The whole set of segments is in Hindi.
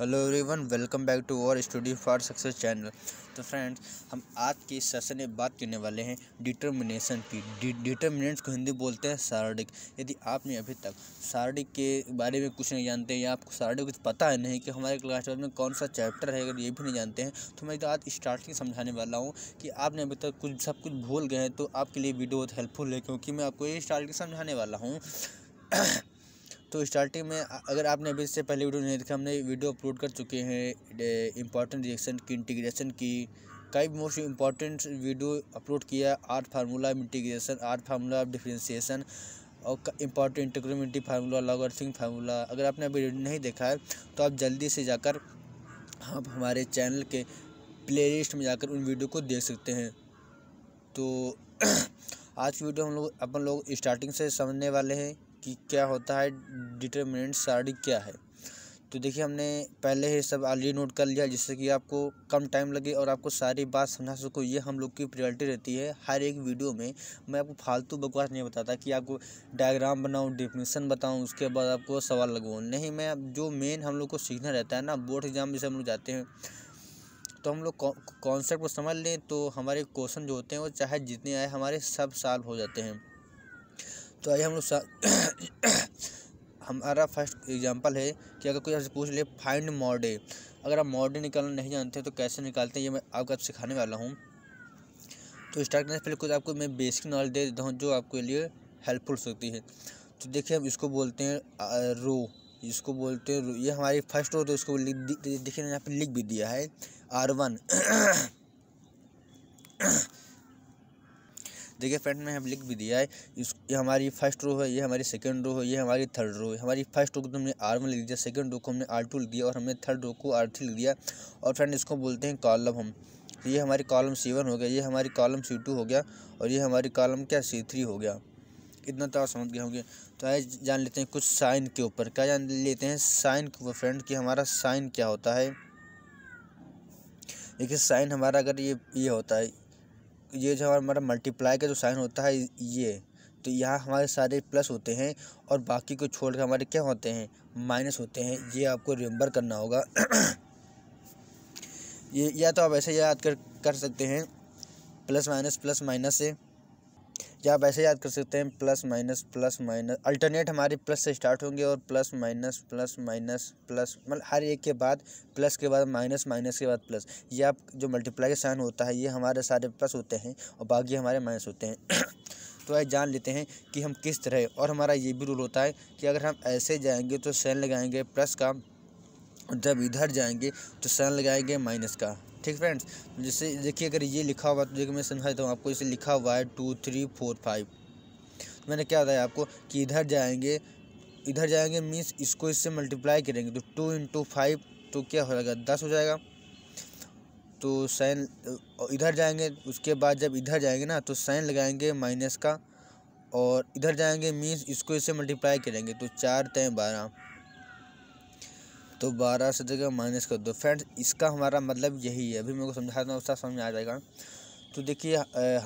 hello everyone welcome back to our study for success channel तो फ्रेंड्स हम आज के सेशन में बात करने वाले हैं डिटर्मिनेशन की डिटर्मिनेंट्स को हिंदी बोलते हैं सारडिक यदि आपने अभी तक सारडिक के बारे में कुछ नहीं जानते या आपको सारडिक कुछ पता है नहीं कि हमारे क्लास ट्वेल्व में कौन सा चैप्टर है अगर ये भी नहीं जानते हैं तो मैं तो आज स्टार्टिंग समझाने वाला हूँ कि आपने अभी तक कुछ सब कुछ भूल गए हैं तो आपके लिए वीडियो बहुत हेल्पफुल है क्योंकि मैं आपको ये स्टार्टिंग समझाने वाला हूँ तो स्टार्टिंग में अगर आपने अभी इससे पहले वीडियो नहीं देखा हमने वीडियो अपलोड कर चुके हैं इंपॉर्टेंट रिएक्शन की इंटीग्रेशन की कई मोस्ट इंपॉर्टेंट वीडियो अपलोड किया art formula integration art formula differentiation और इंपॉर्टेंट इंटरक्रोमेंटी फार्मूला थिंग फार्मूला अगर आपने अभी नहीं देखा है तो आप जल्दी से जाकर आप हमारे चैनल के प्ले में जाकर उन वीडियो को देख सकते हैं तो आज की वीडियो हम लोग अपन लोग स्टार्टिंग से समझने वाले हैं कि क्या होता है डिटर्मिनेंट सारणी क्या है तो देखिए हमने पहले ही सब ऑलरेडी नोट कर लिया जिससे कि आपको कम टाइम लगे और आपको सारी बात समझा सको ये हम लोग की प्रायोरिटी रहती है हर एक वीडियो में मैं आपको फालतू बकवास नहीं बताता कि आपको डायग्राम बनाऊँ डिफिनेशन बताऊँ उसके बाद आपको सवाल लगवाऊँ नहीं मैं जो मेन हम लोग को सीखना रहता है ना बोर्ड एग्जाम में से हम लोग जाते हैं तो हम लोग कॉन्सेप्ट को समझ लें तो हमारे क्वेश्चन जो होते हैं वो चाहे जितने आए हमारे सब साल हो जाते हैं तो आइए हम लोग हमारा फर्स्ट एग्जांपल है कि अगर कोई आपसे पूछ ले फाइंड मॉडे अगर आप मॉडे निकालना नहीं जानते तो कैसे निकालते हैं ये मैं आपको आप सिखाने वाला हूँ तो स्टार्ट करने से पहले कुछ आपको मैं बेसिक नॉलेज दे देता हूँ जो आपके लिए हेल्पफुल हो सकती है तो देखिए हम इसको बोलते हैं रो इसको बोलते हैं ये हमारी फर्स्ट रो तो इसको देखिए यहाँ पर लिख भी दिया है आर वन देखिए फ्रेंड हम लिख भी दिया है इस ये हमारी फर्स्ट रो है ये हमारी सेकंड रो है ये हमारी थर्ड रो है हमारी फर्स्ट रो को हमने आर वन लिख दिया सेकंड रो को हमने आर टू लिख दिया और हमने थर्ड रो को आर थ्री लिख दिया और फ्रेंड इसको बोलते हैं कॉलम हम ये हमारी कॉलम सी वन हो गया ये हमारी कॉलम सी टू हो गया और ये हमारी कॉलम क्या सी थ्री हो गया इतना तो समझ गए होंगे तो आए जान लेते हैं कुछ साइन के ऊपर क्या जान लेते हैं साइन के ऊपर फ्रेंड कि हमारा साइन क्या होता है देखिए साइन हमारा अगर ये ये होता है ये जो हमारा मल्टीप्लाई का जो साइन होता है ये तो यहाँ हमारे सारे प्लस होते हैं और बाकी को छोड़ कर हमारे क्या होते हैं माइनस होते हैं ये आपको रिम्बर करना होगा ये या तो आप ऐसे याद कर कर सकते हैं प्लस माइनस प्लस माइनस से जो आप ऐसे याद कर सकते हैं plus minus plus minus alternate हमारे प्लस से स्टार्ट होंगे और plus minus plus minus plus मतलब हर एक के बाद प्लस के बाद माइनस माइनस के बाद प्लस ये आप जो मल्टीप्लाई का साइन होता है ये हमारे सारे प्लस होते हैं और बाकी हमारे माइनस होते हैं तो आज जान लेते हैं कि हम किस तरह और हमारा ये भी रूल होता है कि अगर हम ऐसे जाएंगे तो सेन लगाएंगे प्लस का जब इधर जाएंगे तो साइन लगाएंगे माइनस का ठीक फ्रेंड्स तो जैसे देखिए अगर ये लिखा हुआ तो देखिए मैं समझाता हूँ आपको इसे लिखा हुआ है टू थ्री फोर फाइव तो मैंने क्या बताया आपको कि इधर जाएंगे इधर जाएंगे मीन्स इसको इससे मल्टीप्लाई करेंगे तो टू इंटू फाइव तो क्या हो जाएगा दस हो जाएगा तो साइन इधर जाएंगे उसके बाद जब इधर जाएंगे ना तो साइन लगाएंगे माइनस का और इधर जाएंगे मीन्स इसको इससे मल्टीप्लाई करेंगे तो चार तय बारह तो बारह से जगह माइनस कर दो फ्रेंड्स इसका हमारा मतलब यही है अभी मेरे को समझाता हूँ उसका समझ आ जाएगा तो देखिए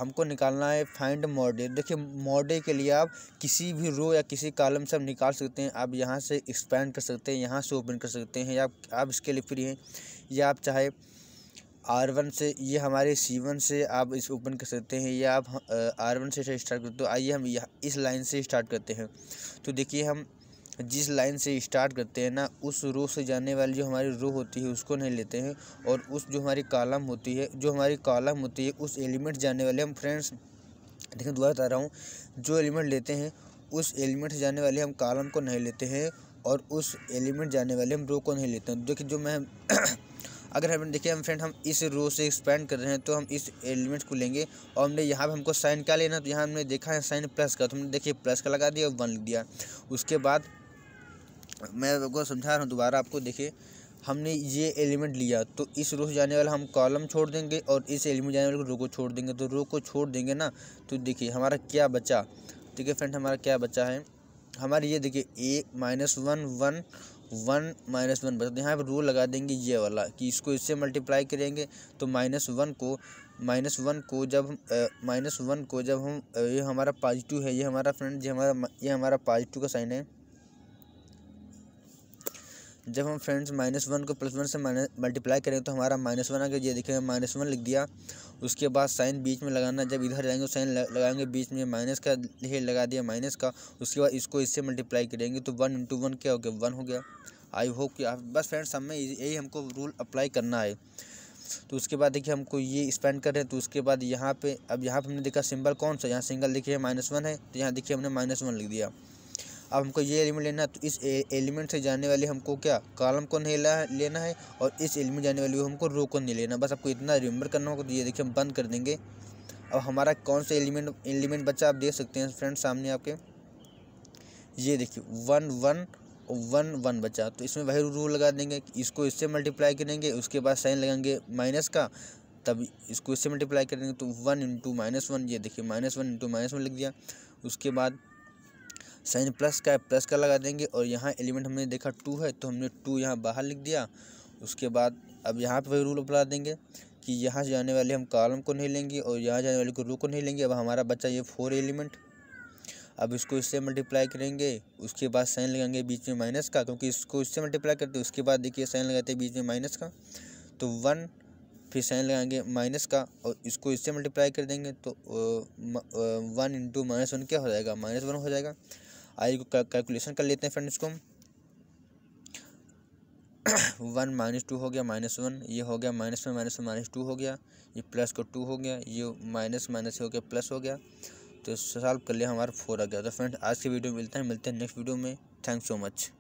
हमको निकालना है फाइंड मॉडे देखिए मॉडे के लिए आप किसी भी रो या किसी कॉलम से आप निकाल सकते हैं आप यहाँ से एक्सपेंड कर सकते हैं यहाँ से ओपन कर सकते हैं या आप, आप इसके लिए फ्री हैं या आप चाहे आर वन से ये हमारे सी वन से आप इस ओपन कर सकते हैं या आप आर वन से स्टार्ट करते हो आइए हम इस लाइन से स्टार्ट करते हैं तो देखिए हम जिस लाइन से स्टार्ट करते हैं ना उस रो से जाने वाली जो हमारी रो होती है उसको नहीं लेते हैं और उस जो हमारी कॉलम होती है जो हमारी कॉलम होती है उस एलिमेंट जाने वाले हम फ्रेंड्स देखें दोबारा बता रहा हूँ जो एलिमेंट लेते हैं उस एलिमेंट जाने वाले हम कॉलम को नहीं लेते हैं और उस एलिमेंट जाने वाले हम रो को नहीं लेते हैं देखिए जो मैं अगर हम देखिए हम फ्रेंड हम इस रो से एक्सपेंड कर रहे हैं तो हम इस एलिमेंट को लेंगे और हमने यहाँ पे हमको साइन क्या लेना तो यहाँ हमने देखा है साइन प्लस का तो हमने देखिए प्लस का लगा दिया और वन लिख दिया उसके बाद मैं आपको समझा रहा हूँ दोबारा आपको देखिए हमने ये एलिमेंट लिया तो इस रो से जाने वाला हम कॉलम छोड़ देंगे और इस एलिमेंट जाने वाले रो को छोड़ देंगे तो रो को छोड़ देंगे ना तो देखिए हमारा क्या बचा ठीक है फ्रेंड हमारा क्या बचा है हमारे ये देखिए A minus one one one minus one बचा तो यहाँ पर रो लगा देंगे ये वाला कि इसको इससे मल्टीप्लाई करेंगे तो माइनस वन को माइनस वन को जब हम माइनस वन को जब हम ये हमारा पॉजिटिव है ये हमारा फ्रेंड ये हमारा ये हमारा पॉजिटिव का साइन है जब हम फ्रेंड्स माइनस वन को प्लस वन से माइनस मल्टीप्लाई करें तो हमारा माइनस वन आगे ये देखें माइनस वन लिख दिया उसके बाद साइन बीच में लगाना जब इधर जाएंगे साइन लगाएंगे बीच में माइनस का ये लगा दिया माइनस का उसके बाद इसको इससे मल्टीप्लाई करेंगे तो वन इंटू वन क्या हो गया वन हो गया आई होप कि आप बस फ्रेंड्स हमें यही हमको रूल अप्लाई करना है तो उसके बाद देखिए हमको ये स्पेंड कर रहे हैं तो उसके बाद यहाँ पे अब यहाँ पे हमने देखा सिंबल कौन सा यहाँ सिंगल देखिए माइनस वन है तो यहाँ देखिए हमने माइनस वन लिख दिया अब हमको ये एलिमेंट लेना है तो इस एलिमेंट से जाने वाली हमको क्या कॉलम को नहीं लेना है और इस एलिमेंट जाने वाली हमको रो को नहीं लेना बस आपको इतना रिमेंबर करना होगा तो ये देखिए हम बंद कर देंगे अब हमारा कौन सा एलिमेंट एलिमेंट बच्चा आप देख सकते हैं फ्रेंड सामने आपके ये देखिए वन वन वन वन बचा तो इसमें वही रूल लगा देंगे कि इसको इससे मल्टीप्लाई करेंगे उसके बाद साइन लगाएंगे माइनस का तब इसको इससे मल्टीप्लाई करेंगे तो वन इंटू माइनस वन ये देखिए minus one into minus one लिख दिया उसके बाद साइन प्लस का है प्लस का लगा देंगे और यहाँ एलिमेंट हमने देखा टू है तो हमने टू यहाँ बाहर लिख दिया उसके बाद अब यहाँ पे वही रूल अपना देंगे कि यहाँ से आने वाले हम कॉलम को नहीं लेंगे और यहाँ जाने वाले को रू को नहीं लेंगे अब हमारा बच्चा ये फोर एलिमेंट अब इसको इससे मल्टीप्लाई करेंगे उसके बाद साइन लगाएंगे बीच में माइनस का क्योंकि इसको इससे मल्टीप्लाई करते उसके बाद देखिए साइन लगाते हैं बीच में माइनस का तो वन फिर साइन लगाएंगे माइनस का और इसको इससे मल्टीप्लाई कर देंगे तो वन इंटू माइनस वन क्या हो जाएगा माइनस वन हो जाएगा आइए को कैलकुलेशन कर लेते हैं फ्रेंड्स को वन माइनस टू हो गया माइनस वन ये हो गया माइनस में माइनस में माइनस टू हो गया ये प्लस को टू हो गया ये माइनस माइनस हो गया प्लस हो गया तो सॉल्व कर लिया हमारा फोर आ गया तो फ्रेंड्स आज के वीडियो में मिलते हैं मिलते हैं नेक्स्ट वीडियो में थैंक सो मच